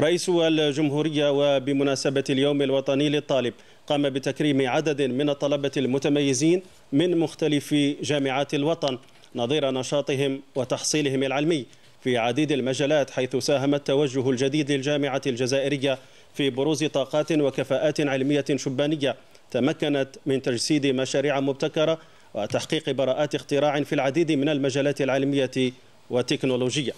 رئيس الجمهورية وبمناسبة اليوم الوطني للطالب قام بتكريم عدد من الطلبة المتميزين من مختلف جامعات الوطن نظير نشاطهم وتحصيلهم العلمي في عديد المجالات حيث ساهم التوجه الجديد للجامعة الجزائرية في بروز طاقات وكفاءات علمية شبانية تمكنت من تجسيد مشاريع مبتكرة وتحقيق براءات اختراع في العديد من المجالات العلمية والتكنولوجية